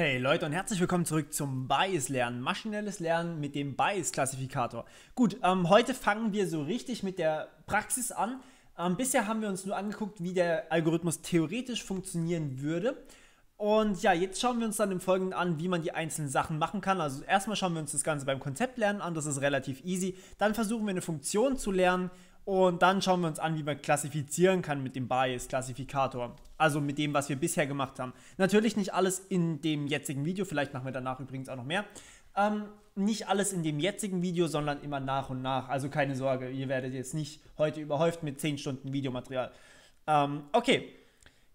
Hey Leute und herzlich willkommen zurück zum Bias-Lernen, maschinelles Lernen mit dem Bias-Klassifikator. Gut, ähm, heute fangen wir so richtig mit der Praxis an. Ähm, bisher haben wir uns nur angeguckt, wie der Algorithmus theoretisch funktionieren würde. Und ja, jetzt schauen wir uns dann im Folgenden an, wie man die einzelnen Sachen machen kann. Also erstmal schauen wir uns das Ganze beim Konzeptlernen an, das ist relativ easy. Dann versuchen wir eine Funktion zu lernen und dann schauen wir uns an, wie man klassifizieren kann mit dem Bias-Klassifikator. Also mit dem, was wir bisher gemacht haben. Natürlich nicht alles in dem jetzigen Video, vielleicht machen wir danach übrigens auch noch mehr. Ähm, nicht alles in dem jetzigen Video, sondern immer nach und nach. Also keine Sorge, ihr werdet jetzt nicht heute überhäuft mit 10 Stunden Videomaterial. Ähm, okay,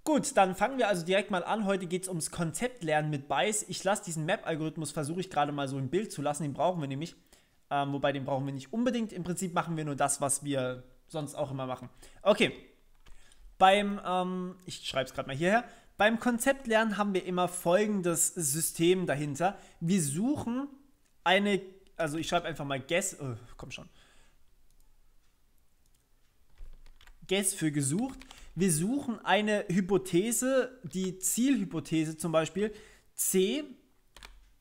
Gut, dann fangen wir also direkt mal an. Heute geht es ums Konzept Lernen mit Bias. Ich lasse diesen Map-Algorithmus, versuche ich gerade mal so im Bild zu lassen, den brauchen wir nämlich. Ähm, wobei den brauchen wir nicht unbedingt. Im Prinzip machen wir nur das, was wir sonst auch immer machen. Okay. Beim, ähm, ich schreibe es gerade mal hierher. Beim Konzeptlernen haben wir immer folgendes System dahinter. Wir suchen eine, also ich schreibe einfach mal Guess, oh, komm schon. Guess für gesucht. Wir suchen eine Hypothese, die Zielhypothese zum Beispiel C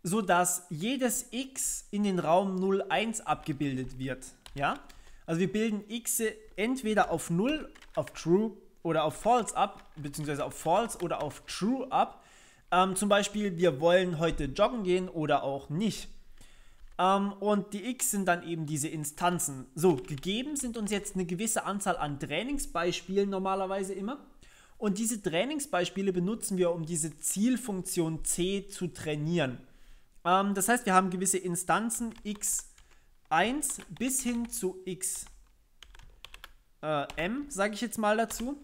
sodass jedes x in den Raum 0, 1 abgebildet wird. Ja? Also wir bilden x entweder auf 0, auf true oder auf false ab, beziehungsweise auf false oder auf true ab. Ähm, zum Beispiel, wir wollen heute joggen gehen oder auch nicht. Ähm, und die x sind dann eben diese Instanzen. So, gegeben sind uns jetzt eine gewisse Anzahl an Trainingsbeispielen normalerweise immer. Und diese Trainingsbeispiele benutzen wir, um diese Zielfunktion c zu trainieren. Ähm, das heißt, wir haben gewisse Instanzen x1 bis hin zu xm, äh, sage ich jetzt mal dazu.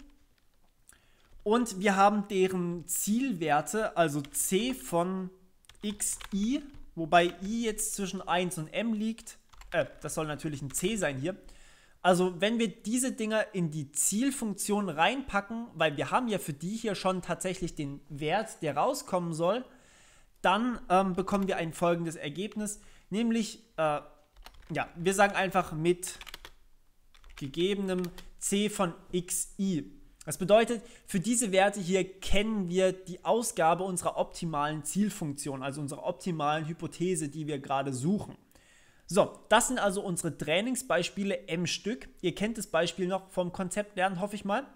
Und wir haben deren Zielwerte, also c von xi, wobei i jetzt zwischen 1 und m liegt. Äh, das soll natürlich ein c sein hier. Also wenn wir diese Dinger in die Zielfunktion reinpacken, weil wir haben ja für die hier schon tatsächlich den Wert, der rauskommen soll, dann ähm, bekommen wir ein folgendes Ergebnis, nämlich, äh, ja, wir sagen einfach mit gegebenem c von xi. Das bedeutet, für diese Werte hier kennen wir die Ausgabe unserer optimalen Zielfunktion, also unserer optimalen Hypothese, die wir gerade suchen. So, das sind also unsere Trainingsbeispiele M Stück. Ihr kennt das Beispiel noch vom Konzept lernen, hoffe ich mal.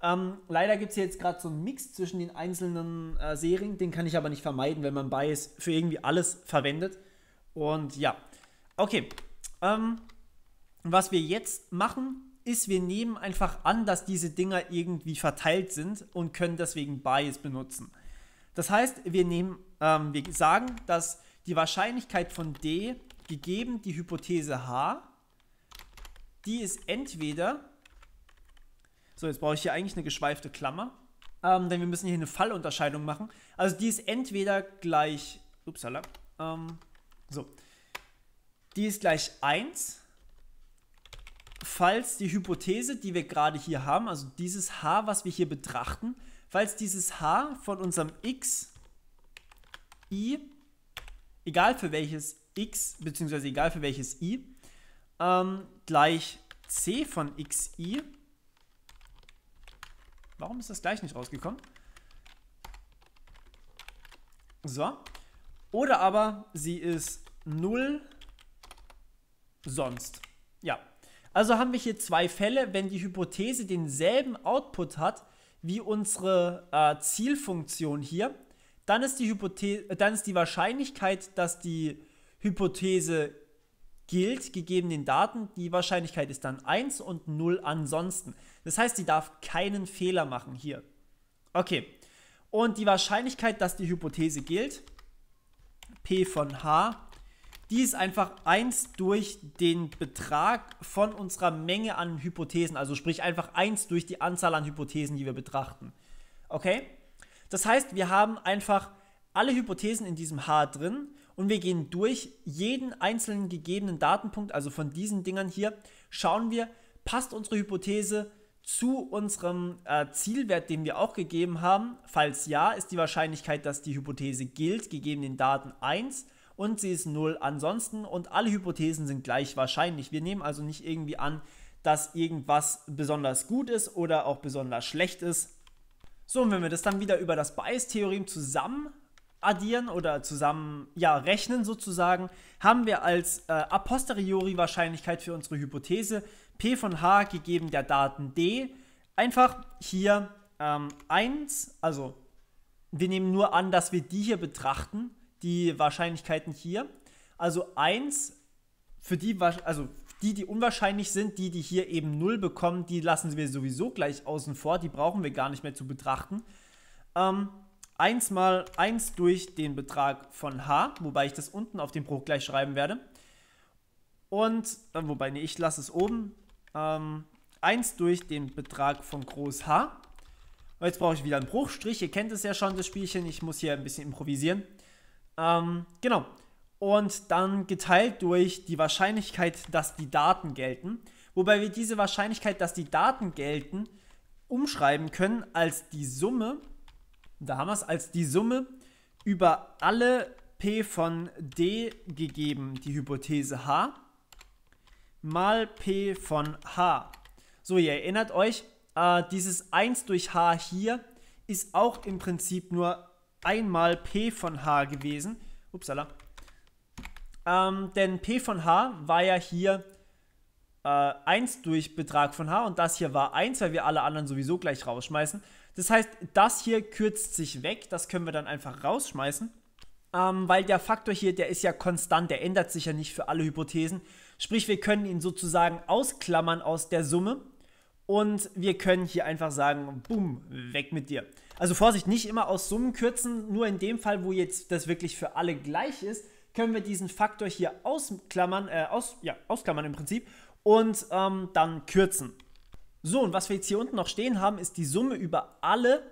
Ähm, leider gibt es jetzt gerade so einen Mix zwischen den einzelnen äh, Serien. Den kann ich aber nicht vermeiden, wenn man Bias für irgendwie alles verwendet. Und ja, okay. Ähm, was wir jetzt machen, ist, wir nehmen einfach an, dass diese Dinger irgendwie verteilt sind und können deswegen Bias benutzen. Das heißt, wir, nehmen, ähm, wir sagen, dass die Wahrscheinlichkeit von D gegeben die Hypothese H, die ist entweder so, jetzt brauche ich hier eigentlich eine geschweifte Klammer, ähm, denn wir müssen hier eine Fallunterscheidung machen. Also die ist entweder gleich, upsala, ähm, so, die ist gleich 1, falls die Hypothese, die wir gerade hier haben, also dieses h, was wir hier betrachten, falls dieses h von unserem x, i, egal für welches x, beziehungsweise egal für welches i, ähm, gleich c von xi Warum ist das gleich nicht rausgekommen? So. Oder aber sie ist 0 sonst. Ja. Also haben wir hier zwei Fälle, wenn die Hypothese denselben Output hat wie unsere äh, Zielfunktion hier, dann ist, die Hypothe äh, dann ist die Wahrscheinlichkeit, dass die Hypothese gilt, gegeben den Daten, die Wahrscheinlichkeit ist dann 1 und 0 ansonsten. Das heißt, sie darf keinen Fehler machen hier. Okay, und die Wahrscheinlichkeit, dass die Hypothese gilt, P von H, die ist einfach 1 durch den Betrag von unserer Menge an Hypothesen, also sprich einfach 1 durch die Anzahl an Hypothesen, die wir betrachten. Okay? Das heißt, wir haben einfach alle Hypothesen in diesem H drin und wir gehen durch jeden einzelnen gegebenen Datenpunkt, also von diesen Dingern hier, schauen wir, passt unsere Hypothese zu unserem äh, Zielwert, den wir auch gegeben haben? Falls ja, ist die Wahrscheinlichkeit, dass die Hypothese gilt, gegeben den Daten 1 und sie ist 0 ansonsten und alle Hypothesen sind gleich wahrscheinlich. Wir nehmen also nicht irgendwie an, dass irgendwas besonders gut ist oder auch besonders schlecht ist. So, und wenn wir das dann wieder über das bias theorem zusammen addieren oder zusammen ja, rechnen sozusagen, haben wir als äh, a posteriori Wahrscheinlichkeit für unsere Hypothese P von H gegeben der Daten D einfach hier ähm, 1, also wir nehmen nur an, dass wir die hier betrachten, die Wahrscheinlichkeiten hier. Also 1 für die, also die, die unwahrscheinlich sind, die, die hier eben 0 bekommen, die lassen wir sowieso gleich außen vor, die brauchen wir gar nicht mehr zu betrachten. Ähm, 1 mal 1 durch den Betrag von h, wobei ich das unten auf dem Bruch gleich schreiben werde. Und, äh, wobei, nee, ich lasse es oben. Ähm, 1 durch den Betrag von groß h. Und jetzt brauche ich wieder einen Bruchstrich. Ihr kennt es ja schon, das Spielchen. Ich muss hier ein bisschen improvisieren. Ähm, genau. Und dann geteilt durch die Wahrscheinlichkeit, dass die Daten gelten. Wobei wir diese Wahrscheinlichkeit, dass die Daten gelten, umschreiben können als die Summe da haben wir es, als die Summe über alle P von D gegeben, die Hypothese H, mal P von H. So, ihr erinnert euch, äh, dieses 1 durch H hier ist auch im Prinzip nur einmal P von H gewesen. Upsala. Ähm, denn P von H war ja hier äh, 1 durch Betrag von H und das hier war 1, weil wir alle anderen sowieso gleich rausschmeißen. Das heißt, das hier kürzt sich weg, das können wir dann einfach rausschmeißen, ähm, weil der Faktor hier, der ist ja konstant, der ändert sich ja nicht für alle Hypothesen. Sprich, wir können ihn sozusagen ausklammern aus der Summe und wir können hier einfach sagen, boom, weg mit dir. Also Vorsicht, nicht immer aus Summen kürzen, nur in dem Fall, wo jetzt das wirklich für alle gleich ist, können wir diesen Faktor hier ausklammern, äh, aus, ja, ausklammern im Prinzip und ähm, dann kürzen. So, und was wir jetzt hier unten noch stehen haben, ist die Summe über alle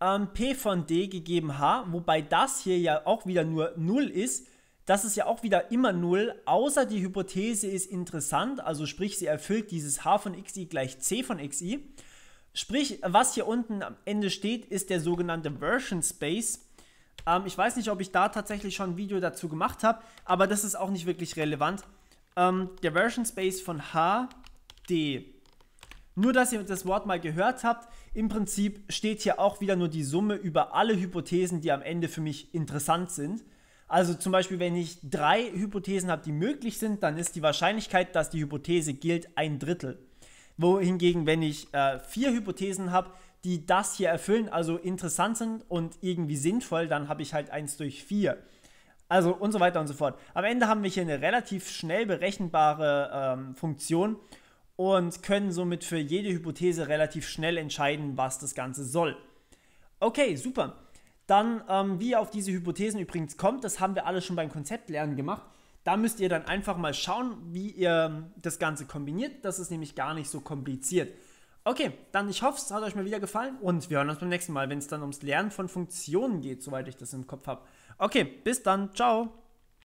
ähm, P von D gegeben H, wobei das hier ja auch wieder nur 0 ist. Das ist ja auch wieder immer 0, außer die Hypothese ist interessant, also sprich, sie erfüllt dieses H von xi gleich C von xi. Sprich, was hier unten am Ende steht, ist der sogenannte Version Space. Ähm, ich weiß nicht, ob ich da tatsächlich schon ein Video dazu gemacht habe, aber das ist auch nicht wirklich relevant. Ähm, der Version Space von H, D nur, dass ihr das Wort mal gehört habt, im Prinzip steht hier auch wieder nur die Summe über alle Hypothesen, die am Ende für mich interessant sind. Also zum Beispiel, wenn ich drei Hypothesen habe, die möglich sind, dann ist die Wahrscheinlichkeit, dass die Hypothese gilt, ein Drittel. Wohingegen, wenn ich äh, vier Hypothesen habe, die das hier erfüllen, also interessant sind und irgendwie sinnvoll, dann habe ich halt eins durch vier. Also und so weiter und so fort. Am Ende haben wir hier eine relativ schnell berechenbare ähm, Funktion und können somit für jede Hypothese relativ schnell entscheiden, was das Ganze soll. Okay, super. Dann, ähm, wie ihr auf diese Hypothesen übrigens kommt, das haben wir alle schon beim Konzeptlernen gemacht. Da müsst ihr dann einfach mal schauen, wie ihr ähm, das Ganze kombiniert. Das ist nämlich gar nicht so kompliziert. Okay, dann ich hoffe, es hat euch mal wieder gefallen und wir hören uns beim nächsten Mal, wenn es dann ums Lernen von Funktionen geht, soweit ich das im Kopf habe. Okay, bis dann, ciao.